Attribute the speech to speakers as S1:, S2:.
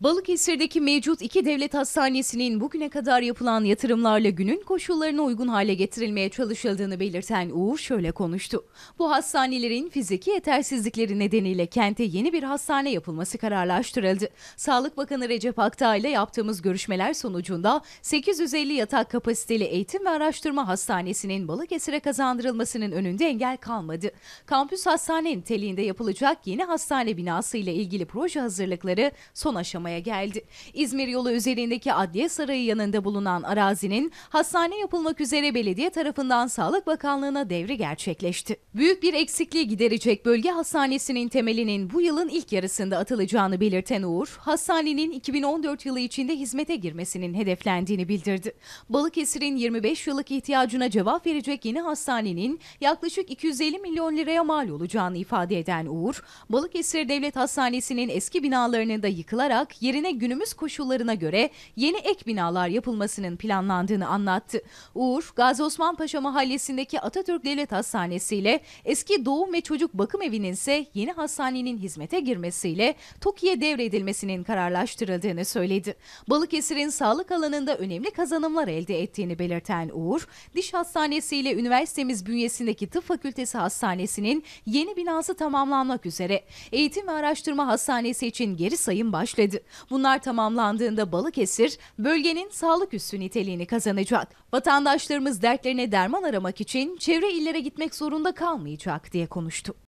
S1: Balıkesir'deki mevcut iki devlet hastanesinin bugüne kadar yapılan yatırımlarla günün koşullarına uygun hale getirilmeye çalışıldığını belirten Uğur şöyle konuştu. Bu hastanelerin fiziki yetersizlikleri nedeniyle kente yeni bir hastane yapılması kararlaştırıldı. Sağlık Bakanı Recep Aktağ ile yaptığımız görüşmeler sonucunda 850 yatak kapasiteli eğitim ve araştırma hastanesinin Balıkesir'e kazandırılmasının önünde engel kalmadı. Kampüs hastane niteliğinde yapılacak yeni hastane binası ile ilgili proje hazırlıkları son aşamaya açıklamaya geldi. İzmir yolu üzerindeki Adliye Sarayı yanında bulunan arazinin hastane yapılmak üzere belediye tarafından Sağlık Bakanlığı'na devri gerçekleşti. Büyük bir eksikliği giderecek bölge hastanesinin temelinin bu yılın ilk yarısında atılacağını belirten Uğur, hastanenin 2014 yılı içinde hizmete girmesinin hedeflendiğini bildirdi. Balıkesir'in 25 yıllık ihtiyacına cevap verecek yeni hastanenin yaklaşık 250 milyon liraya mal olacağını ifade eden Uğur, Balıkesir Devlet Hastanesi'nin eski binalarının da yıkılarak yerine günümüz koşullarına göre yeni ek binalar yapılmasının planlandığını anlattı. Uğur, Gazi Osman Paşa mahallesindeki Atatürk Devlet Hastanesi ile eski doğum ve çocuk bakım evinin ise yeni hastanenin hizmete girmesiyle TOKİ'ye devredilmesinin kararlaştırıldığını söyledi. Balıkesir'in sağlık alanında önemli kazanımlar elde ettiğini belirten Uğur, diş hastanesi ile üniversitemiz bünyesindeki tıp fakültesi hastanesinin yeni binası tamamlanmak üzere eğitim ve araştırma hastanesi için geri sayım başladı. Bunlar tamamlandığında Balıkesir bölgenin sağlık üssü niteliğini kazanacak. Vatandaşlarımız dertlerine derman aramak için çevre illere gitmek zorunda kalmayacak diye konuştu.